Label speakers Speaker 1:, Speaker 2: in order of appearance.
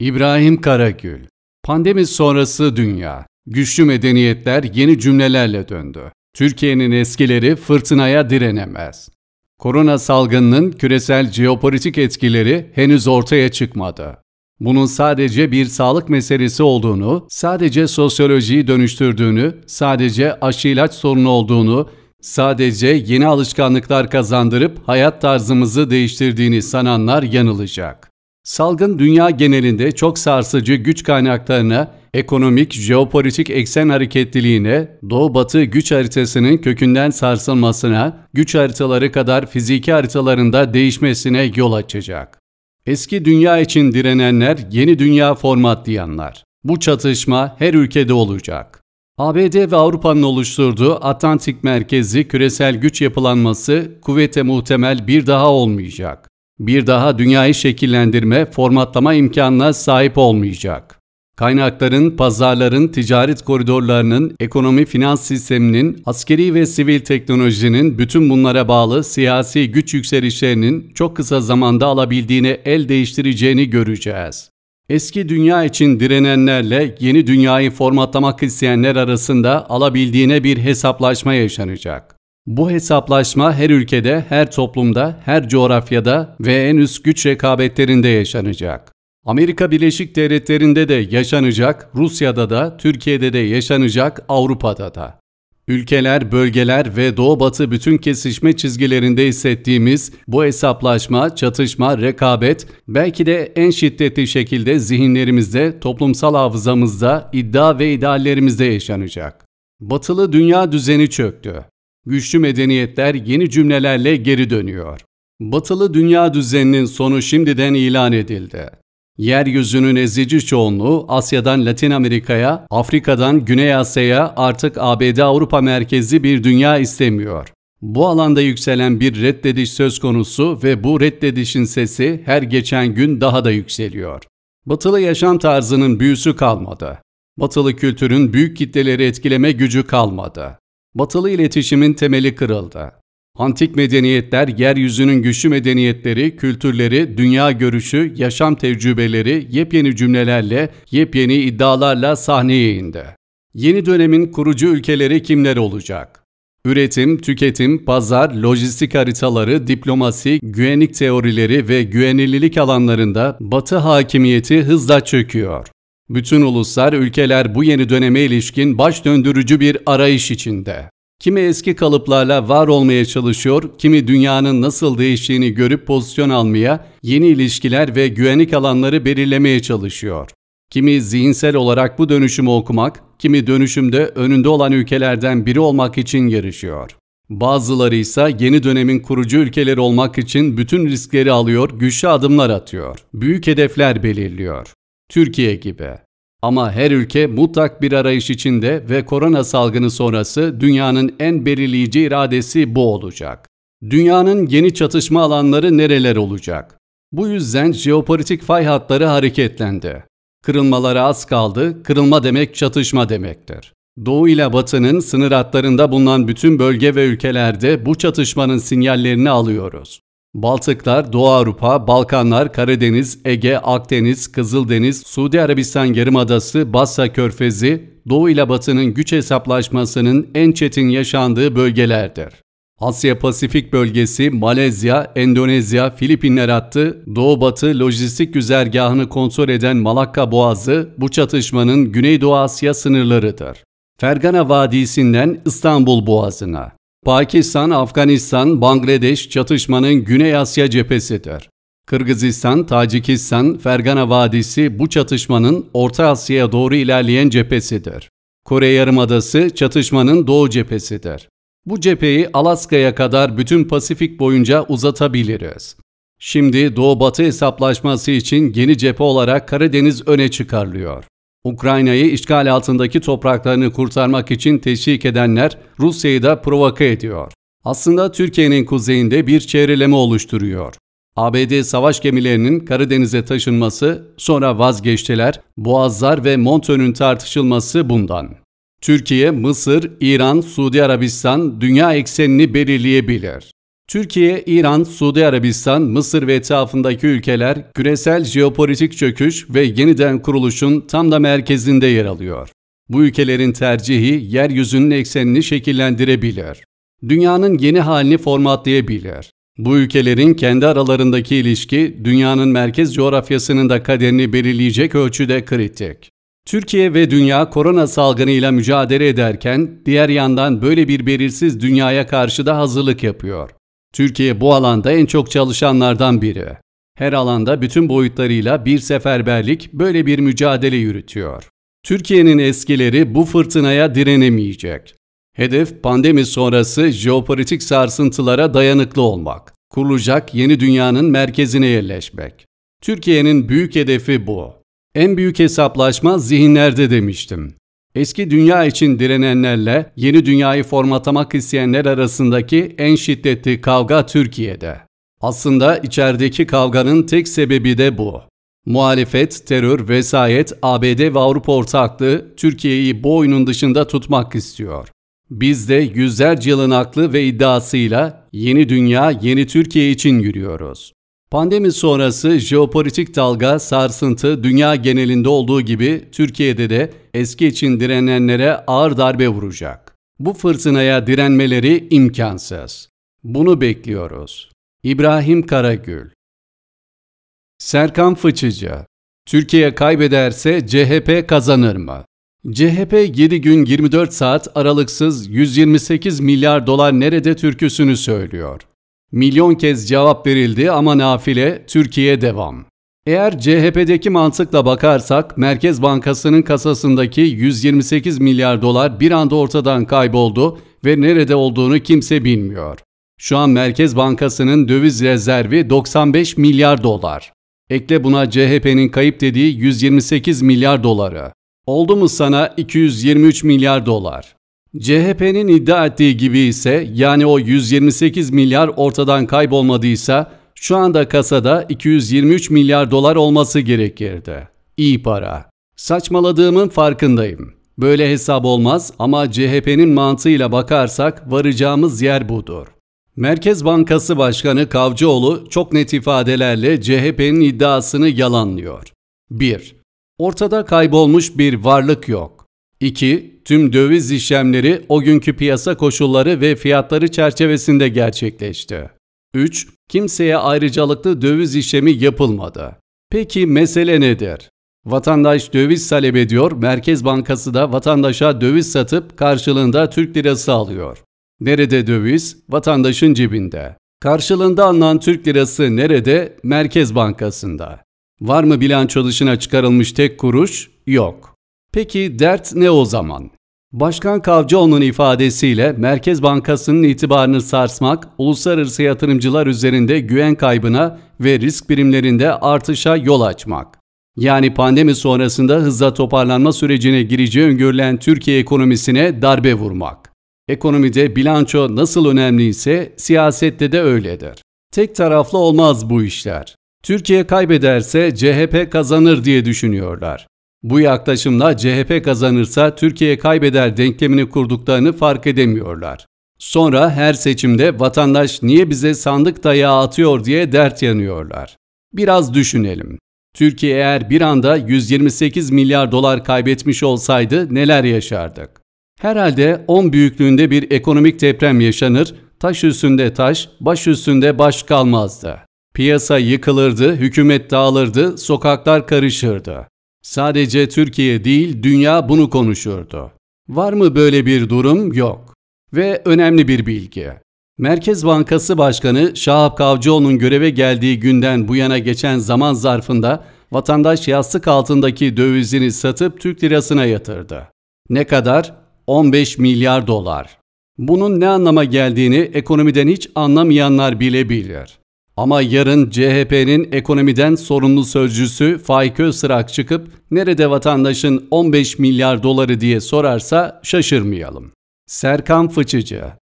Speaker 1: İbrahim Karagül Pandemi sonrası dünya. Güçlü medeniyetler yeni cümlelerle döndü. Türkiye'nin eskileri fırtınaya direnemez. Korona salgınının küresel jeopolitik etkileri henüz ortaya çıkmadı. Bunun sadece bir sağlık meselesi olduğunu, sadece sosyolojiyi dönüştürdüğünü, sadece aşı ilaç sorunu olduğunu, sadece yeni alışkanlıklar kazandırıp hayat tarzımızı değiştirdiğini sananlar yanılacak. Salgın dünya genelinde çok sarsıcı güç kaynaklarına, ekonomik, jeopolitik eksen hareketliliğine, doğu-batı güç haritasının kökünden sarsılmasına, güç haritaları kadar fiziki haritalarında değişmesine yol açacak. Eski dünya için direnenler, yeni dünya formatlayanlar. Bu çatışma her ülkede olacak. ABD ve Avrupa'nın oluşturduğu Atlantik merkezi küresel güç yapılanması kuvvete muhtemel bir daha olmayacak bir daha dünyayı şekillendirme, formatlama imkanına sahip olmayacak. Kaynakların, pazarların, ticaret koridorlarının, ekonomi finans sisteminin, askeri ve sivil teknolojinin bütün bunlara bağlı siyasi güç yükselişlerinin çok kısa zamanda alabildiğine el değiştireceğini göreceğiz. Eski dünya için direnenlerle yeni dünyayı formatlamak isteyenler arasında alabildiğine bir hesaplaşma yaşanacak. Bu hesaplaşma her ülkede, her toplumda, her coğrafyada ve en üst güç rekabetlerinde yaşanacak. Amerika Birleşik Devletleri'nde de yaşanacak, Rusya'da da, Türkiye'de de yaşanacak, Avrupa'da da. Ülkeler, bölgeler ve doğu batı bütün kesişme çizgilerinde hissettiğimiz bu hesaplaşma, çatışma, rekabet belki de en şiddetli şekilde zihinlerimizde, toplumsal hafızamızda, iddia ve ideallerimizde yaşanacak. Batılı dünya düzeni çöktü güçlü medeniyetler yeni cümlelerle geri dönüyor. Batılı dünya düzeninin sonu şimdiden ilan edildi. Yeryüzünün ezici çoğunluğu Asya'dan Latin Amerika'ya, Afrika'dan Güney Asya'ya artık ABD Avrupa merkezli bir dünya istemiyor. Bu alanda yükselen bir reddediş söz konusu ve bu reddedişin sesi her geçen gün daha da yükseliyor. Batılı yaşam tarzının büyüsü kalmadı. Batılı kültürün büyük kitleleri etkileme gücü kalmadı batılı iletişimin temeli kırıldı. Antik medeniyetler yeryüzünün güçlü medeniyetleri, kültürleri, dünya görüşü, yaşam tecrübeleri yepyeni cümlelerle, yepyeni iddialarla sahneye indi. Yeni dönemin kurucu ülkeleri kimler olacak? Üretim, tüketim, pazar, lojistik haritaları, diplomasi, güvenlik teorileri ve güvenilirlik alanlarında Batı hakimiyeti hızla çöküyor. Bütün uluslar, ülkeler bu yeni döneme ilişkin baş döndürücü bir arayış içinde. Kimi eski kalıplarla var olmaya çalışıyor, kimi dünyanın nasıl değiştiğini görüp pozisyon almaya, yeni ilişkiler ve güvenlik alanları belirlemeye çalışıyor. Kimi zihinsel olarak bu dönüşümü okumak, kimi dönüşümde önünde olan ülkelerden biri olmak için yarışıyor. Bazıları ise yeni dönemin kurucu ülkeleri olmak için bütün riskleri alıyor, güçlü adımlar atıyor, büyük hedefler belirliyor. Türkiye gibi. Ama her ülke mutlak bir arayış içinde ve korona salgını sonrası dünyanın en belirleyici iradesi bu olacak. Dünyanın yeni çatışma alanları nereler olacak? Bu yüzden jeopolitik fay hatları hareketlendi. Kırılmalara az kaldı, kırılma demek çatışma demektir. Doğu ile Batı'nın sınır hatlarında bulunan bütün bölge ve ülkelerde bu çatışmanın sinyallerini alıyoruz. Baltıklar, Doğu Avrupa, Balkanlar, Karadeniz, Ege, Akdeniz, Kızıldeniz, Suudi Arabistan Yarımadası, Basra Körfezi, Doğu ile Batı'nın güç hesaplaşmasının en çetin yaşandığı bölgelerdir. Asya Pasifik bölgesi Malezya, Endonezya, Filipinler hattı, Doğu-Batı lojistik güzergahını kontrol eden Malakka Boğazı bu çatışmanın Güneydoğu Asya sınırlarıdır. Fergana Vadisi'nden İstanbul Boğazı'na, Pakistan, Afganistan, Bangladeş çatışmanın Güney Asya cephesidir. Kırgızistan, Tacikistan, Fergana Vadisi bu çatışmanın Orta Asya'ya doğru ilerleyen cephesidir. Kore Yarımadası çatışmanın doğu cephesidir. Bu cepheyi Alaska'ya kadar bütün Pasifik boyunca uzatabiliriz. Şimdi Doğu-Batı hesaplaşması için yeni cephe olarak Karadeniz öne çıkarılıyor. Ukrayna'yı işgal altındaki topraklarını kurtarmak için teşvik edenler Rusya'yı da provoke ediyor. Aslında Türkiye'nin kuzeyinde bir çevreleme oluşturuyor. ABD savaş gemilerinin Karadeniz'e taşınması, sonra vazgeçtiler, Boğazlar ve Montreux'un tartışılması bundan. Türkiye, Mısır, İran, Suudi Arabistan dünya eksenini belirleyebilir. Türkiye, İran, Suudi Arabistan, Mısır ve etrafındaki ülkeler küresel jeopolitik çöküş ve yeniden kuruluşun tam da merkezinde yer alıyor. Bu ülkelerin tercihi yeryüzünün eksenini şekillendirebilir. Dünyanın yeni halini formatlayabilir. Bu ülkelerin kendi aralarındaki ilişki dünyanın merkez coğrafyasının da kaderini belirleyecek ölçüde kritik. Türkiye ve dünya korona salgınıyla mücadele ederken diğer yandan böyle bir belirsiz dünyaya karşı da hazırlık yapıyor. Türkiye bu alanda en çok çalışanlardan biri. Her alanda bütün boyutlarıyla bir seferberlik böyle bir mücadele yürütüyor. Türkiye'nin eskileri bu fırtınaya direnemeyecek. Hedef pandemi sonrası jeopolitik sarsıntılara dayanıklı olmak, kurulacak yeni dünyanın merkezine yerleşmek. Türkiye'nin büyük hedefi bu. En büyük hesaplaşma zihinlerde demiştim. Eski dünya için direnenlerle yeni dünyayı formatlamak isteyenler arasındaki en şiddetli kavga Türkiye'de. Aslında içerideki kavganın tek sebebi de bu. Muhalefet, terör, vesayet, ABD ve Avrupa ortaklığı Türkiye'yi bu oyunun dışında tutmak istiyor. Biz de yüzlerce yılın aklı ve iddiasıyla yeni dünya, yeni Türkiye için yürüyoruz. Pandemi sonrası jeopolitik dalga, sarsıntı dünya genelinde olduğu gibi Türkiye'de de eski için direnenlere ağır darbe vuracak. Bu fırtınaya direnmeleri imkansız. Bunu bekliyoruz. İbrahim Karagül Serkan Fıçıcı Türkiye kaybederse CHP kazanır mı? CHP 7 gün 24 saat aralıksız 128 milyar dolar nerede türküsünü söylüyor. Milyon kez cevap verildi ama nafile Türkiye devam. Eğer CHP'deki mantıkla bakarsak Merkez Bankası'nın kasasındaki 128 milyar dolar bir anda ortadan kayboldu ve nerede olduğunu kimse bilmiyor. Şu an Merkez Bankası'nın döviz rezervi 95 milyar dolar. Ekle buna CHP'nin kayıp dediği 128 milyar doları. Oldu mu sana 223 milyar dolar? CHP'nin iddia ettiği gibi ise yani o 128 milyar ortadan kaybolmadıysa şu anda kasada 223 milyar dolar olması gerekirdi. İyi para. Saçmaladığımın farkındayım. Böyle hesap olmaz ama CHP'nin mantığıyla bakarsak varacağımız yer budur. Merkez Bankası Başkanı Kavcıoğlu çok net ifadelerle CHP'nin iddiasını yalanlıyor. 1. Ortada kaybolmuş bir varlık yok. 2. Tüm döviz işlemleri o günkü piyasa koşulları ve fiyatları çerçevesinde gerçekleşti. 3. Kimseye ayrıcalıklı döviz işlemi yapılmadı. Peki mesele nedir? Vatandaş döviz talep ediyor, Merkez Bankası da vatandaşa döviz satıp karşılığında Türk lirası alıyor. Nerede döviz? Vatandaşın cebinde. Karşılığında alınan Türk lirası nerede? Merkez Bankası'nda. Var mı bilanço dışına çıkarılmış tek kuruş? Yok. Peki dert ne o zaman? Başkan Kavcıoğlu'nun ifadesiyle Merkez Bankası'nın itibarını sarsmak, uluslararası yatırımcılar üzerinde güven kaybına ve risk birimlerinde artışa yol açmak. Yani pandemi sonrasında hızla toparlanma sürecine gireceği öngörülen Türkiye ekonomisine darbe vurmak. Ekonomide bilanço nasıl önemliyse siyasette de öyledir. Tek taraflı olmaz bu işler. Türkiye kaybederse CHP kazanır diye düşünüyorlar. Bu yaklaşımla CHP kazanırsa Türkiye kaybeder denklemini kurduklarını fark edemiyorlar. Sonra her seçimde vatandaş niye bize sandık dayağı atıyor diye dert yanıyorlar. Biraz düşünelim. Türkiye eğer bir anda 128 milyar dolar kaybetmiş olsaydı neler yaşardık? Herhalde 10 büyüklüğünde bir ekonomik deprem yaşanır, taş üstünde taş, baş üstünde baş kalmazdı. Piyasa yıkılırdı, hükümet dağılırdı, sokaklar karışırdı. Sadece Türkiye değil, dünya bunu konuşuyordu. Var mı böyle bir durum? Yok. Ve önemli bir bilgi. Merkez Bankası Başkanı Şahap Kavcıoğlu'nun göreve geldiği günden bu yana geçen zaman zarfında vatandaş yastık altındaki dövizini satıp Türk lirasına yatırdı. Ne kadar? 15 milyar dolar. Bunun ne anlama geldiğini ekonomiden hiç anlamayanlar bile bilir. Ama yarın CHP'nin ekonomiden sorumlu sözcüsü Faik Öztrak çıkıp nerede vatandaşın 15 milyar doları diye sorarsa şaşırmayalım. Serkan Fıçıcı